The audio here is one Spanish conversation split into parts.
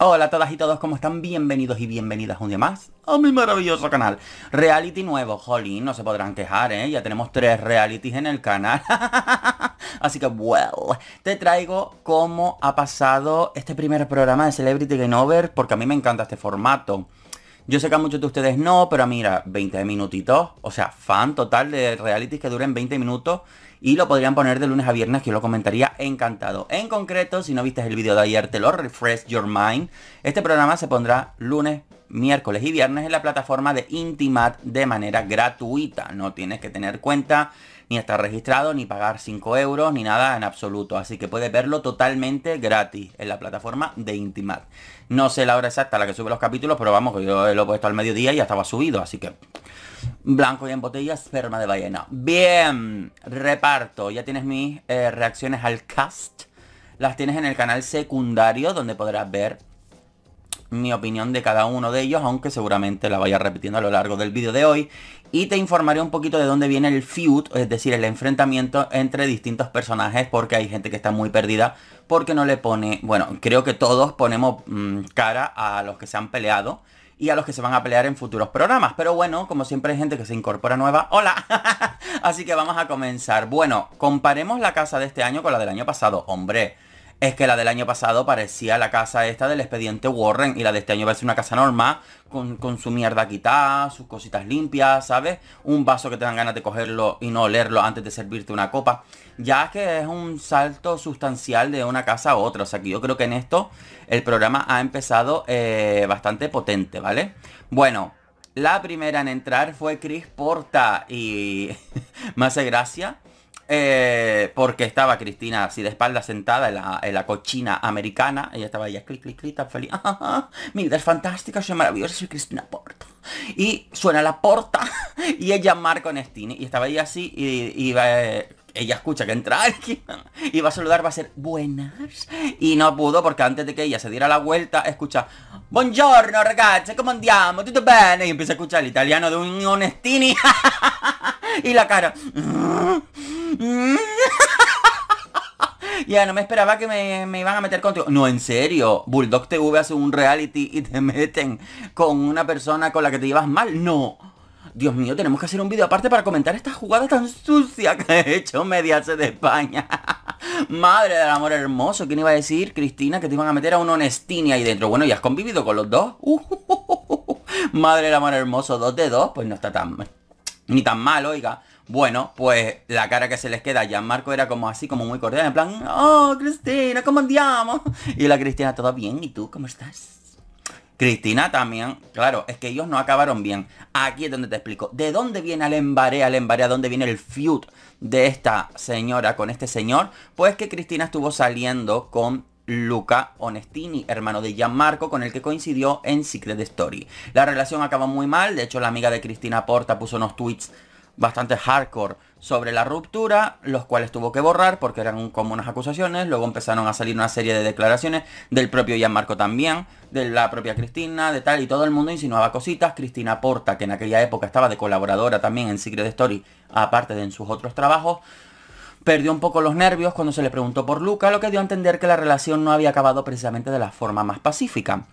Hola a todas y todos, ¿cómo están? Bienvenidos y bienvenidas un día más a mi maravilloso canal Reality nuevo, jolín, no se podrán quejar, ¿eh? Ya tenemos tres realities en el canal Así que, well, te traigo cómo ha pasado este primer programa de Celebrity Game Over Porque a mí me encanta este formato yo sé que a muchos de ustedes no, pero mira, 20 minutitos, o sea, fan total de realities que duren 20 minutos y lo podrían poner de lunes a viernes, que yo lo comentaría encantado. En concreto, si no viste el video de ayer, te lo refresh your mind. Este programa se pondrá lunes miércoles y viernes en la plataforma de Intimat de manera gratuita. No tienes que tener cuenta, ni estar registrado, ni pagar 5 euros, ni nada en absoluto. Así que puedes verlo totalmente gratis en la plataforma de Intimat. No sé la hora exacta a la que sube los capítulos, pero vamos, yo lo he puesto al mediodía y ya estaba subido, así que... Blanco y en botellas, Sperma de ballena. Bien, reparto. Ya tienes mis eh, reacciones al cast. Las tienes en el canal secundario donde podrás ver mi opinión de cada uno de ellos, aunque seguramente la vaya repitiendo a lo largo del vídeo de hoy. Y te informaré un poquito de dónde viene el feud, es decir, el enfrentamiento entre distintos personajes, porque hay gente que está muy perdida, porque no le pone, bueno, creo que todos ponemos mm, cara a los que se han peleado y a los que se van a pelear en futuros programas. Pero bueno, como siempre hay gente que se incorpora nueva. ¡Hola! Así que vamos a comenzar. Bueno, comparemos la casa de este año con la del año pasado. Hombre, es que la del año pasado parecía la casa esta del expediente Warren y la de este año parece una casa normal con, su mierda quitada, sus cositas limpias, ¿sabes? Un vaso que te dan ganas de cogerlo y no olerlo antes de servirte una copa. Ya que es un salto sustancial de una casa a otra. O sea que yo creo que en esto el programa ha empezado eh, bastante potente, ¿vale? Bueno, la primera en entrar fue Chris Porta y me hace gracia eh, porque estaba Cristina así de espalda sentada en la, cochina americana. Ella estaba ya clic, clic, clic, feliz. Ah, ah, ah. es fantástica, soy maravillosa, soy Cristina Porto Y suena la porta y ella Marco Nestini. Y estaba ahí así y, iba ella escucha que entra alguien y va a saludar, va a ser buenas. Y no pudo porque antes de que ella se diera la vuelta, escucha Buongiorno ragazzi, come andiamo? Tutto bene? Y empieza a escuchar el italiano de un onestini. y la cara. Ya, no me esperaba que me, me, iban a meter contigo. No, en serio. Bulldog TV hace un reality y te meten con una persona con la que te llevas mal. No. Dios mío, tenemos que hacer un vídeo aparte para comentar esta jugada tan sucia que he hecho Mediaset de España. Madre del amor hermoso, ¿quién iba a decir, Cristina, que te iban a meter a un Onestini ahí dentro? Bueno, ¿y has convivido con los dos. Uh, uh, uh, Madre del amor hermoso, dos de dos, pues no está tan... Ni tan mal, oiga. Bueno, pues la cara que se les queda ya Marco era como así, como muy cordial, en plan, oh, Cristina, ¿cómo andamos? Y la Cristina, ¿todo bien? ¿Y tú cómo estás? Cristina también, claro, es que ellos no acabaron bien. Aquí es donde te explico. ¿De dónde viene Alembaré, Alembaré? ¿Dónde viene el feud de esta señora con este señor? Pues que Cristina estuvo saliendo con Luca Onestini, hermano de Gianmarco, con el que coincidió en Secret Story. La relación acabó muy mal, de hecho la amiga de Cristina Porta puso unos tweets bastante hardcore sobre la ruptura, los cuales tuvo que borrar porque eran como unas acusaciones. Luego empezaron a salir una serie de declaraciones del propio Gianmarco también, de la propia Cristina, de tal, y todo el mundo insinuaba cositas. Cristina Porta, que en aquella época estaba de colaboradora también en Secret Story, aparte de en sus otros trabajos, perdió un poco los nervios cuando se le preguntó por Luca, lo que dio a entender que la relación no había acabado precisamente de la forma más pacífica.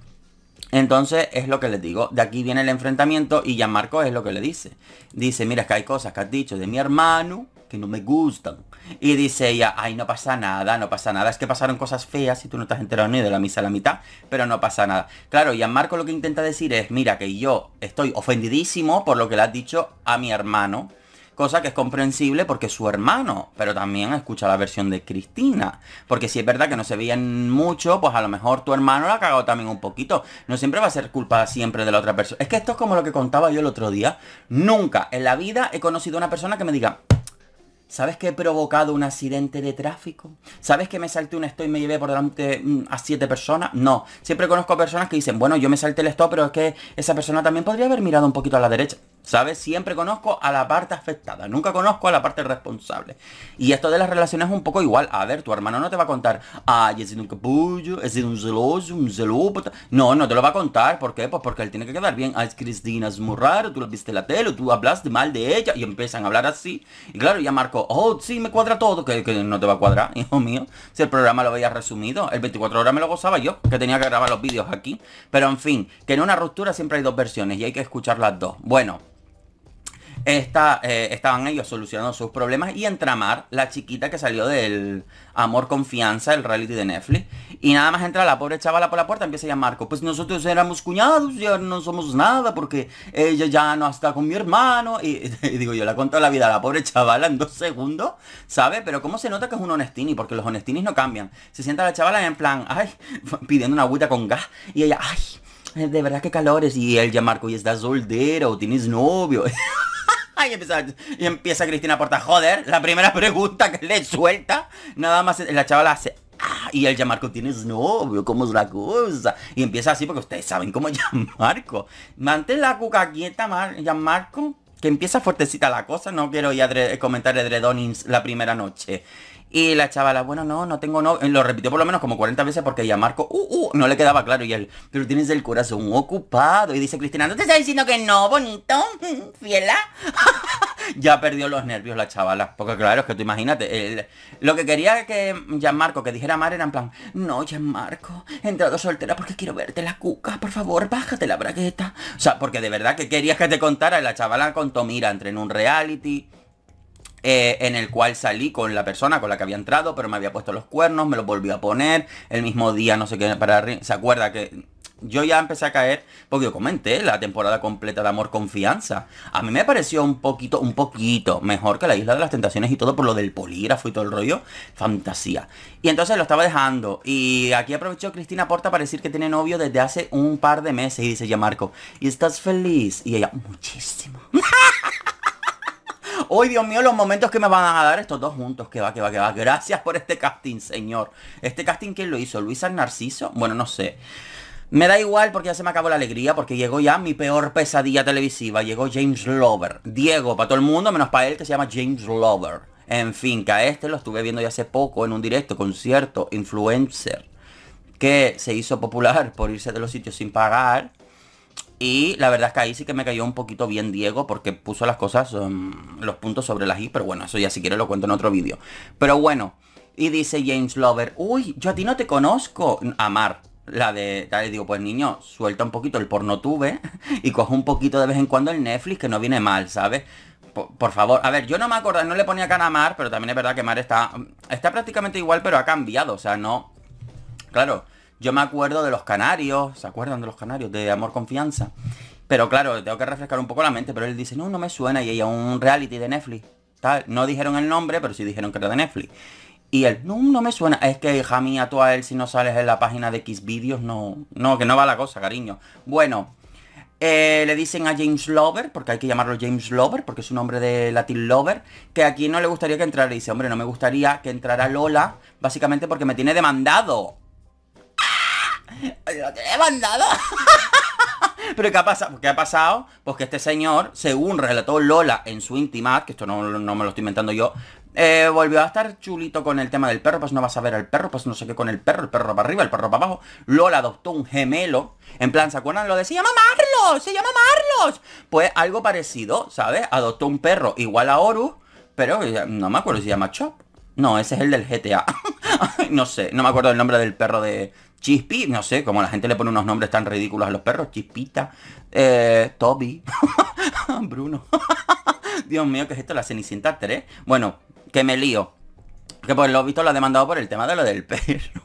Entonces es lo que les digo, de aquí viene el enfrentamiento y ya Marco es lo que le dice. Dice, mira, es que hay cosas que has dicho de mi hermano que no me gustan. Y dice ella, ay, no pasa nada, no pasa nada. Es que pasaron cosas feas y tú no te has enterado ni de la misa a la mitad, pero no pasa nada. Claro, y Marco lo que intenta decir es, mira, que yo estoy ofendidísimo por lo que le has dicho a mi hermano cosa que es comprensible porque su hermano, pero también escucha la versión de Cristina, porque si es verdad que no se veían mucho, pues a lo mejor tu hermano la ha cagado también un poquito, no siempre va a ser culpa siempre de la otra persona. Es que esto es como lo que contaba yo el otro día, nunca en la vida he conocido a una persona que me diga, ¿Sabes que he provocado un accidente de tráfico? ¿Sabes que me salté un stop y me llevé por delante mm, a siete personas? No. Siempre conozco personas que dicen, bueno, yo me salté el stop, pero es que esa persona también podría haber mirado un poquito a la derecha. ¿Sabes? Siempre conozco a la parte afectada, nunca conozco a la parte responsable. Y esto de las relaciones es un poco igual. A ver, tu hermano no te va a contar, ay, es un capullo, es un celoso, un celópata. No, no te lo va a contar. ¿Por qué? Pues porque él tiene que quedar bien. Ay, ah, Cristina es tú lo viste la tele, tú hablaste mal de ella. Y empiezan a hablar así. Y claro, ya Marco, oh, sí, me cuadra todo. Que, que no te va a cuadrar, hijo mío. Si el programa lo veías resumido, el 24 horas me lo gozaba yo, que tenía que grabar los vídeos aquí. Pero en fin, que en una ruptura siempre hay dos versiones y hay que escuchar las dos. Bueno. Esta, eh, estaban ellos solucionando sus problemas y entramar la chiquita que salió del Amor Confianza, el reality de Netflix. Y nada más entra la pobre chavala por la puerta, empieza a llamar Pues nosotros éramos cuñados y no somos nada porque ella ya no está con mi hermano. Y, digo, yo la contado la vida a la pobre chavala en dos segundos, ¿sabe? Pero cómo se nota que es un honestini, porque los honestinis no cambian. Se sienta la chavala en plan, ay, pidiendo una agüita con gas. Y ella, ay, de verdad que calores. Y el ya y está soldero tienes novio. y, empieza, Cristina Porta, joder, la primera pregunta que le suelta, nada más la chavala hace, Ah, y el Yamarco tienes novio, ¿cómo es la cosa? Y empieza así porque ustedes saben cómo es Marco Mantén la cuca quieta, Marco Que empieza fuertecita la cosa, no quiero a comentar edredonins la primera noche. Y la chavala, bueno, no, no tengo no, Lo repitió por lo menos como 40 veces porque ya Marco, uh, uh, no le quedaba claro. Y él, pero tienes el corazón ocupado. Y dice Cristina, ¿no te estás diciendo que no, bonito? Fiela. ya perdió los nervios la chavala. Porque claro, es que tú imagínate, lo que quería que ya Marco, que dijera Mar era en plan, no, Gianmarco, he entrado soltera porque quiero verte la cuca, por favor, bájate la bragueta. O sea, porque de verdad que querías que te contara, la chavala contó, mira, entre en un reality, eh, en el cual salí con la persona con la que había entrado, pero me había puesto los cuernos, me los volvió a poner, el mismo día, no sé qué, para... ¿Se acuerda que yo ya empecé a caer porque yo comenté la temporada completa de Amor Confianza. A mí me pareció un poquito, un poquito mejor que la Isla de las Tentaciones y todo por lo del polígrafo y todo el rollo. Fantasía. Y entonces lo estaba dejando. Y aquí aprovechó Cristina Porta para decir que tiene novio desde hace un par de meses. Y dice ya Marco, ¿y estás feliz? Y ella, muchísimo. Hoy, Dios mío, los momentos que me van a dar estos dos juntos. Que va, que va, que va. Gracias por este casting, señor. Este casting, ¿quién lo hizo? ¿Luisa Narciso? Bueno, no sé. Me da igual porque ya se me acabó la alegría, porque llegó ya mi peor pesadilla televisiva. Llegó James Lover. Diego, para todo el mundo, menos para él que se llama James Lover. En fin, que a este lo estuve viendo ya hace poco en un directo, concierto, influencer, que se hizo popular por irse de los sitios sin pagar. Y la verdad es que ahí sí que me cayó un poquito bien Diego porque puso las cosas, um, los puntos sobre las i, pero bueno, eso ya si quieres lo cuento en otro vídeo. Pero bueno, y dice James Lover, uy, yo a ti no te conozco. Amar, la de, Dale digo, pues niño, suelta un poquito el porno tuve y coge un poquito de vez en cuando el Netflix, que no viene mal, ¿sabes? Por, favor, a ver, yo no me acuerdo, no le ponía cara a Mar, pero también es verdad que Mar está, um, está prácticamente igual, pero ha cambiado, o sea, no... Claro, yo me acuerdo de los canarios, ¿se acuerdan de los canarios? De Amor Confianza. Pero claro, tengo que refrescar un poco la mente, pero él dice, no, no me suena, y ella, un reality de Netflix. Tal. No dijeron el nombre, pero sí dijeron que era de Netflix. Y él, no, no me suena. Es que, hija mía, tú a él si no sales en la página de X Videos, no, no, que no va la cosa, cariño. Bueno, eh, le dicen a James Lover, porque hay que llamarlo James Lover, porque es un nombre de Latin Lover, que aquí no le gustaría que entrara. Y dice, hombre, no me gustaría que entrara Lola, básicamente porque me tiene demandado. Pero ¿qué ha, pasado? ¿qué ha pasado? Pues que este señor, según relató Lola en su intimad, que esto no, me lo estoy inventando yo, eh, volvió a estar chulito con el tema del perro, pues no vas a ver al perro, pues no sé qué con el perro, el perro para arriba, el perro para abajo. Lola adoptó un gemelo, en plan, ¿se acuerdan lo de se llama Marlos? Se llama Marlos. Pues algo parecido, ¿sabes? Adoptó un perro igual a Horus, pero eh, no me acuerdo si se llama Chop. No, ese es el del GTA. no sé, no me acuerdo el nombre del perro de, Chispi, no sé, como la gente le pone unos nombres tan ridículos a los perros, Chispita, eh, Toby, Bruno, Dios mío, ¿qué es esto? La Cenicienta 3, bueno, que me lío, que por lo visto lo ha demandado por el tema de lo del perro.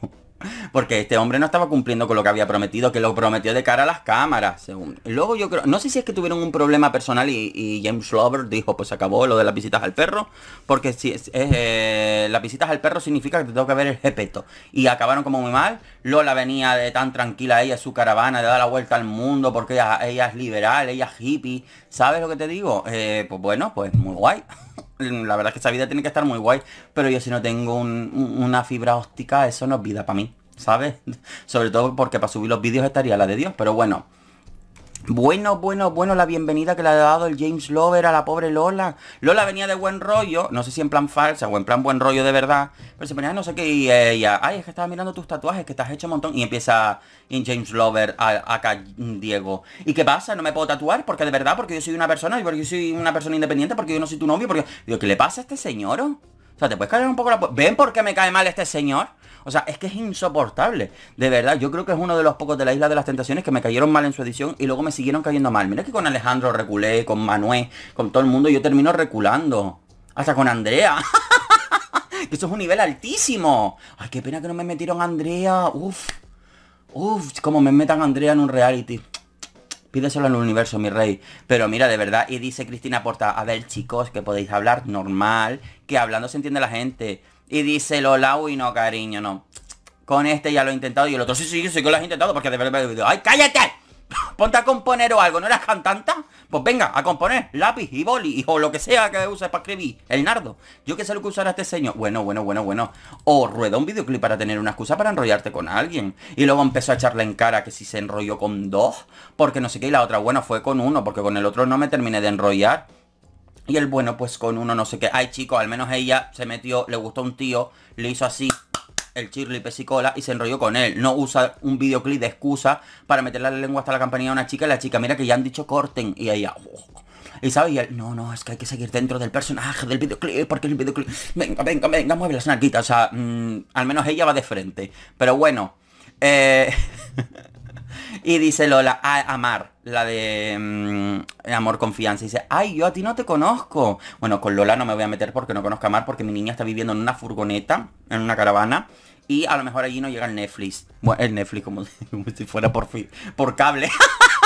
Porque este hombre no estaba cumpliendo con lo que había prometido, que lo prometió de cara a las cámaras. Según. Luego yo creo, no sé si es que tuvieron un problema personal y, James Lover dijo, pues acabó lo de las visitas al perro, porque si es, eh, las visitas al perro significa que te tengo que ver el respeto. Y acabaron como muy mal. Lola venía de tan tranquila ella, su caravana, de dar la vuelta al mundo, porque ella, es liberal, ella es hippie. ¿Sabes lo que te digo? Eh, pues bueno, pues muy guay. la verdad es que esa vida tiene que estar muy guay, pero yo si no tengo una fibra óptica, eso no es vida para mí, ¿sabes? Sobre todo porque para subir los vídeos estaría la de Dios, pero bueno. Bueno, bueno, bueno la bienvenida que le ha dado el James Lover a la pobre Lola. Lola venía de buen rollo, no sé si en plan falsa o en plan buen rollo de verdad, pero se ponía ah, no sé qué y ella, ay, es que estaba mirando tus tatuajes, que estás hecho un montón. Y empieza en James Lover a, acá Diego. ¿Y qué pasa? No me puedo tatuar porque de verdad, porque yo soy una persona y porque yo soy una persona independiente, porque yo no soy tu novio, porque... Digo, ¿qué le pasa a este señor? sea, te puedes caer un poco la... ¿Ven por qué me cae mal este señor? O sea, es que es insoportable. De verdad, yo creo que es uno de los pocos de la Isla de las Tentaciones que me cayeron mal en su edición y luego me siguieron cayendo mal. Mira que con Alejandro reculé, con Manuel, con todo el mundo, yo termino reculando. Hasta con Andrea. Eso es un nivel altísimo. Ay, qué pena que no me metieron Andrea. Uf. Uf, como me metan Andrea en un reality en el universo, mi rey. Pero mira, de verdad, y dice Cristina Porta, a ver chicos, que podéis hablar normal, que hablando se entiende la gente. Y dice Lola, y no, cariño, no. Con este ya lo he intentado y el otro, sí, sí, sí que lo has intentado, porque de verdad, ay, cállate. Ponte a componer o algo, ¿no eras cantanta? Pues venga, a componer lápiz y boli o lo que sea que uses para escribir. El nardo. Yo qué sé lo que usará este señor. Bueno, bueno, bueno, bueno. O rueda un videoclip para tener una excusa para enrollarte con alguien. Y luego empezó a echarle en cara que si se enrolló con dos, porque no sé qué, y la otra, buena fue con uno, porque con el otro no me terminé de enrollar. Y el bueno, pues con uno no sé qué. Ay, chicos, al menos ella se metió, le gustó un tío, le hizo así, el Shirley Pesicola y se enrolló con él. No usa un videoclip de excusa para meterle la lengua hasta la campanilla a una chica y la chica, mira que ya han dicho corten. Y ella, oh". y sabes, y no, no, es que hay que seguir dentro del personaje del videoclip, porque el videoclip, venga, venga, venga, mueve las narquitas. O sea, mm, al menos ella va de frente. Pero bueno, eh... Y dice Lola, a ah, Amar, la de mm, Amor Confianza. dice, ay, yo a ti no te conozco. Bueno, con Lola no me voy a meter porque no conozco a Amar, porque mi niña está viviendo en una furgoneta, en una caravana. Y a lo mejor allí no llega el Netflix. Bueno, el Netflix como, si fuera por, por cable.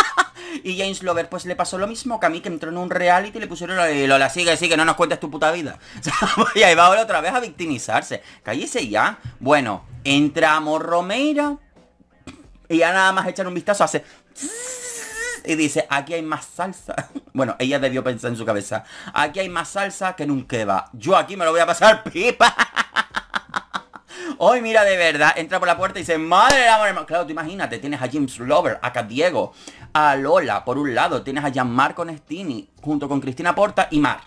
y James Lover, pues le pasó lo mismo que a mí, que entró en un reality y le pusieron Lola, sigue, sigue, no nos cuentes tu puta vida. y ahí va otra vez a victimizarse. Cállese ya. Bueno, entra Amor Romeira y ya nada más echar un vistazo hace... Y dice, aquí hay más salsa. Bueno, ella debió pensar en su cabeza. Aquí hay más salsa que nunca va. Yo aquí me lo voy a pasar pipa. Hoy, mira, de verdad, entra por la puerta y dice, madre madre. Claro, tú imagínate, tienes a James Lover, acá Diego, a Lola, por un lado, tienes a Gianmarco Nestini, junto con Cristina Porta y Mar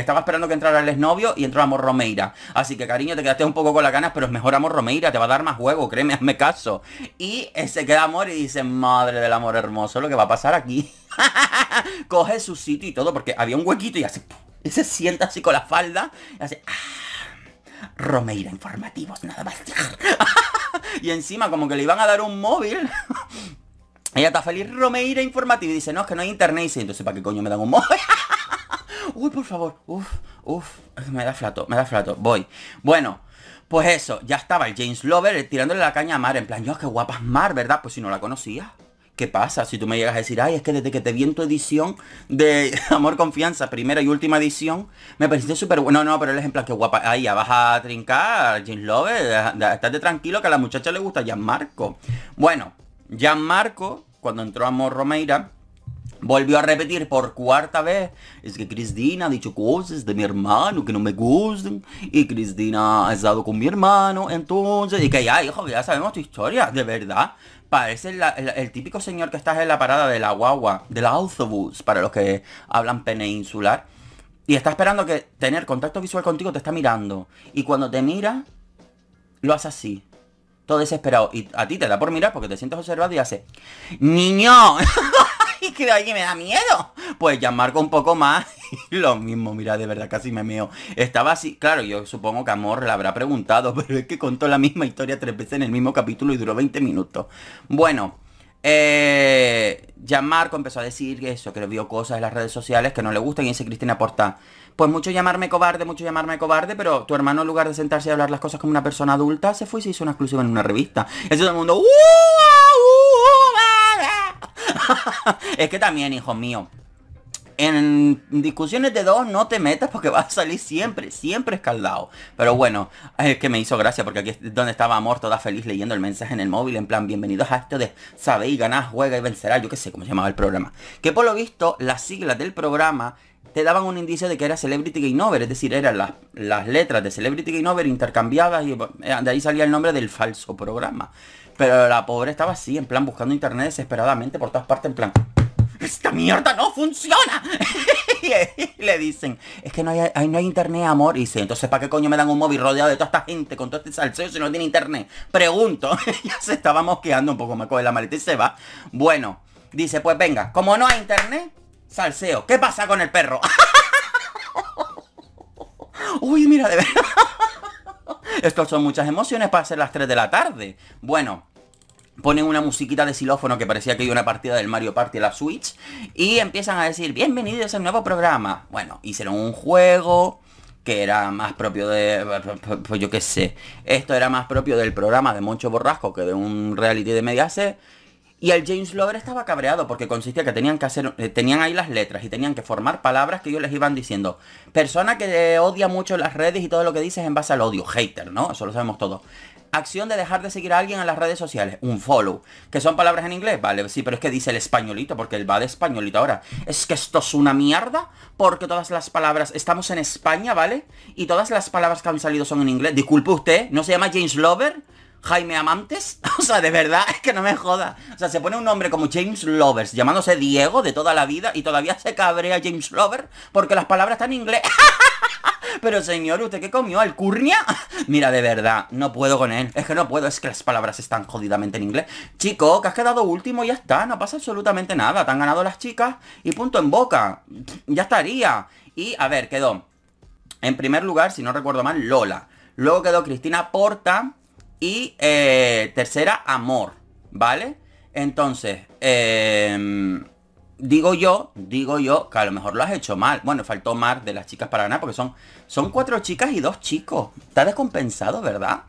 estaba esperando que entrara el exnovio y entró Amor Romeira. Así que, cariño, te quedaste un poco con las ganas, pero es mejor Amor Romeira, te va a dar más juego, créeme, hazme caso. Y eh, se queda Amor y dice, madre del amor hermoso, lo que va a pasar aquí. Coge su sitio y todo, porque había un huequito y hace... Y se sienta así con la falda y hace... Ah, Romeira informativos, nada más. y encima como que le iban a dar un móvil. Ella está feliz, Romeira informativo Y dice, no, es que no hay internet. Y dice, entonces, ¿para qué coño me dan un móvil? Uy, por favor. Uf, uf. Me da flato, me da flato. Voy. Bueno. Pues eso, ya estaba el James Lover tirándole la caña a Mar, en plan, yo, qué guapa es Mar, ¿verdad? Pues si no la conocía. ¿Qué pasa? Si tú me llegas a decir, ay, es que desde que te vi en tu edición de Amor Confianza, primera y última edición, me pareciste súper bueno. No, no, pero él es en plan, qué guapa. Ahí, ya vas a trincar, James Lover, estate tranquilo que a la muchacha le gusta Marco, Bueno, Marco, cuando entró a Amor Romeira, Volvió a repetir por cuarta vez. Es que Cristina ha dicho cosas de mi hermano que no me gustan. Y Cristina ha estado con mi hermano. Entonces, y que ya, hijo, ya sabemos tu historia. De verdad. Parece el, típico señor que estás en la parada de la guagua, del autobús, para los que hablan peninsular. Y está esperando que tener contacto visual contigo te está mirando. Y cuando te mira, lo hace así. Todo desesperado. Y a ti te da por mirar porque te sientes observado y hace... ¡Niño! que es me da miedo. Pues ya marco un poco más. lo mismo, mira, de verdad casi me meo. Estaba así, claro, yo supongo que Amor la habrá preguntado, pero es que contó la misma historia tres veces en el mismo capítulo y duró 20 minutos. Bueno. Eh, Marco empezó a decir eso, que vio cosas en las redes sociales que no le gustan y dice Cristina Porta, pues mucho llamarme cobarde, mucho llamarme cobarde, pero tu hermano en lugar de sentarse y hablar las cosas como una persona adulta, se fue y se hizo una exclusiva en una revista. Eso todo el mundo, es que también, hijo mío. En discusiones de dos no te metas porque vas a salir siempre, siempre escaldado. Pero bueno, es que me hizo gracia porque aquí es donde estaba Amor toda feliz leyendo el mensaje en el móvil. En plan, bienvenidos a esto de Sabéis, ganás, juega y vencerá. Yo qué sé cómo se llamaba el programa. Que por lo visto las siglas del programa te daban un indicio de que era Celebrity Game Over, es decir, eran las, letras de Celebrity Game Over intercambiadas y eh, de ahí salía el nombre del falso programa. Pero la pobre estaba así, en plan, buscando internet desesperadamente por todas partes, en plan, ¡Esta mierda no funciona! y le dicen, es que no hay, no hay internet, amor. Y dice, entonces, ¿para qué coño me dan un móvil rodeado de toda esta gente con todo este salseo si no tiene internet? Pregunto. ya se estaba mosqueando un poco, me coge la maleta y se va. Bueno, dice, pues venga, como no hay internet, Salseo. ¿Qué pasa con el perro? Uy, mira, de verdad. Estos son muchas emociones para ser las 3 de la tarde. Bueno, ponen una musiquita de xilófono que parecía que iba una partida del Mario Party a la Switch y empiezan a decir, bienvenidos al nuevo programa. Bueno, hicieron un juego que era más propio de, pues yo qué sé, esto era más propio del programa de Moncho Borrasco que de un reality de Mediaset y el James Lover estaba cabreado porque consistía que tenían que hacer, eh, tenían ahí las letras y tenían que formar palabras que ellos les iban diciendo. Persona que eh, odia mucho las redes y todo lo que dices en base al odio, hater, ¿no? Eso lo sabemos todos. Acción de dejar de seguir a alguien en las redes sociales, un follow. Que son palabras en inglés, vale, sí, pero es que dice el españolito, porque él va de españolito ahora. Es que esto es una mierda, porque todas las palabras, estamos en España, ¿vale? Y todas las palabras que han salido son en inglés. Disculpe usted, ¿no se llama James Lover? Jaime Amantes. O sea, de verdad, es que no me joda. O sea, se pone un nombre como James Lovers, llamándose Diego de toda la vida, y todavía se cabrea James Lover porque las palabras están en inglés. Pero señor, ¿usted qué comió? ¿Alcurnia? Mira, de verdad, no puedo con él. Es que no puedo, es que las palabras están jodidamente en inglés. Chico, que has quedado último, ya está, no pasa absolutamente nada. Te han ganado las chicas y punto en boca. Ya estaría. Y, a ver, quedó. En primer lugar, si no recuerdo mal, Lola. Luego quedó Cristina Porta, y eh, tercera, amor, ¿vale? Entonces, em, digo yo, digo yo, que a lo mejor lo has hecho mal. Bueno, faltó más de las chicas para ganar porque son, son cuatro chicas y dos chicos. Está descompensado, ¿verdad?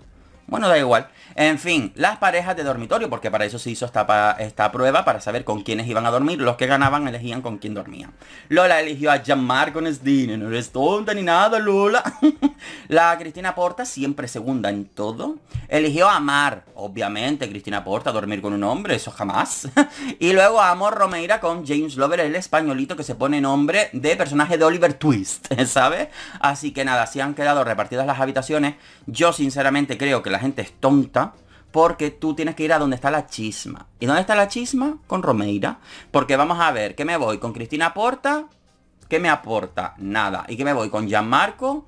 Bueno, da igual. En fin, las parejas de dormitorio, porque para eso se hizo esta, esta prueba, para saber con quiénes iban a dormir. Los que ganaban elegían con quién dormían. Lola eligió a jean con Dine, no eres tonta ni nada, Lola. la Cristina Porta, siempre segunda en todo. Eligió a Amar, obviamente, Cristina Porta, dormir con un hombre, eso jamás. y luego a Amor Romeira con James Lover, el españolito que se pone nombre de personaje de Oliver Twist, ¿sabes? Así que nada, si han quedado repartidas las habitaciones. Yo sinceramente creo que la gente es tonta porque tú tienes que ir a donde está la chisma. ¿Y dónde está la chisma? Con Romeira. Porque vamos a ver, ¿qué me voy? ¿Con Cristina Aporta? ¿Qué me aporta? Nada. ¿Y qué me voy? con cristina porta que me aporta nada y que me voy con Gianmarco?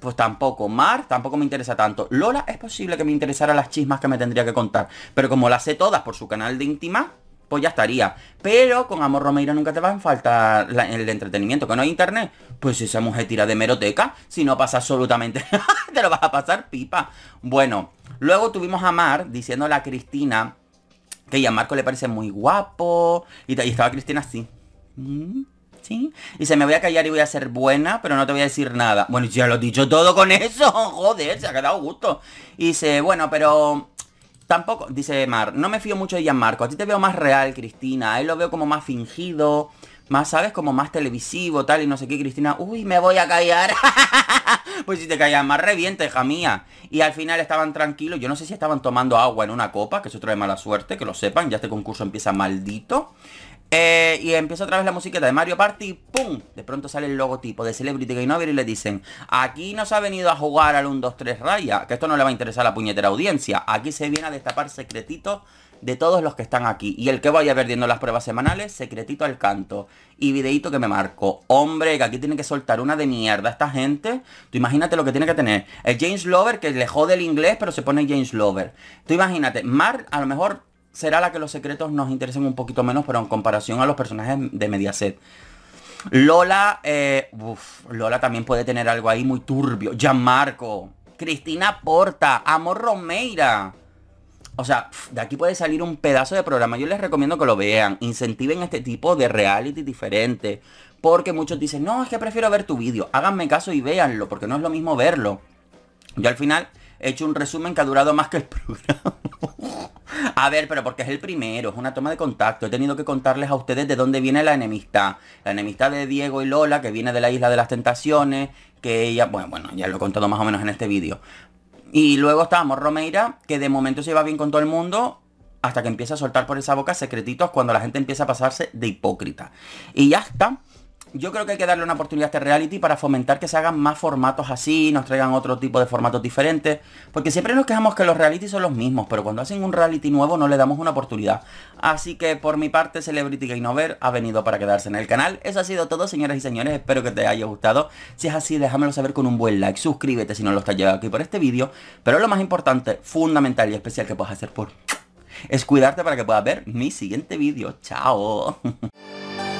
Pues tampoco. Mar tampoco me interesa tanto. Lola es posible que me interesara las chismas que me tendría que contar. Pero como las sé todas por su canal de íntima, pues ya estaría. Pero con Amor Romeira nunca te va a faltar el entretenimiento. Que no hay internet, pues esa mujer tira de meroteca. Si no pasa absolutamente te lo vas a pasar pipa. Bueno, luego tuvimos a Mar diciéndole a Cristina que a Marco le parece muy guapo. Y, estaba Cristina así. Mm, ¿Sí? Y se me voy a callar y voy a ser buena, pero no te voy a decir nada. Bueno, ya lo he dicho todo con eso, joder, se ha quedado gusto. Y dice, bueno, pero Tampoco, dice Mar, no me fío mucho de Gianmarco. A ti te veo más real, Cristina. A él lo veo como más fingido, más, ¿sabes? Como más televisivo, tal, y no sé qué, Cristina. Uy, me voy a callar. pues si te callas más, reviente, hija mía. Y al final estaban tranquilos. Yo no sé si estaban tomando agua en una copa, que es otro de mala suerte, que lo sepan. Ya este concurso empieza maldito. Eh, y empieza otra vez la musiqueta de Mario Party ¡Pum! De pronto sale el logotipo de Celebrity Game Over y le dicen Aquí no se ha venido a jugar al 1, 2, 3 raya Que esto no le va a interesar a la puñetera audiencia Aquí se viene a destapar secretitos de todos los que están aquí Y el que vaya perdiendo las pruebas semanales Secretito al canto Y videito que me marco Hombre, que aquí tiene que soltar una de mierda esta gente Tú imagínate lo que tiene que tener El James Lover que le jode el inglés Pero se pone James Lover Tú imagínate Mar a lo mejor será la que los secretos nos interesen un poquito menos, pero en comparación a los personajes de Mediaset. Lola, eh, Lola también puede tener algo ahí muy turbio. Marco. Cristina Porta, Amor Romeira. O sea, de aquí puede salir un pedazo de programa. Yo les recomiendo que lo vean. Incentiven este tipo de reality diferente. Porque muchos dicen, no, es que prefiero ver tu vídeo. Háganme caso y véanlo, porque no es lo mismo verlo. Yo al final he hecho un resumen que ha durado más que el programa. A ver, pero porque es el primero, es una toma de contacto. He tenido que contarles a ustedes de dónde viene la enemistad. La enemistad de Diego y Lola, que viene de la Isla de las Tentaciones, que ella, bueno, bueno, ya lo he contado más o menos en este vídeo. Y luego estábamos Romeira, que de momento se va bien con todo el mundo, hasta que empieza a soltar por esa boca secretitos cuando la gente empieza a pasarse de hipócrita. Y ya está yo creo que hay que darle una oportunidad a este reality para fomentar que se hagan más formatos así, nos traigan otro tipo de formatos diferentes, porque siempre nos quejamos que los reality son los mismos, pero cuando hacen un reality nuevo no le damos una oportunidad. Así que por mi parte, Celebrity Game Over ha venido para quedarse en el canal. Eso ha sido todo, señoras y señores, espero que te haya gustado. Si es así, déjamelo saber con un buen like, suscríbete si no lo estás llegando aquí por este vídeo, pero lo más importante, fundamental y especial que puedes hacer por... Es cuidarte para que puedas ver mi siguiente vídeo. Chao.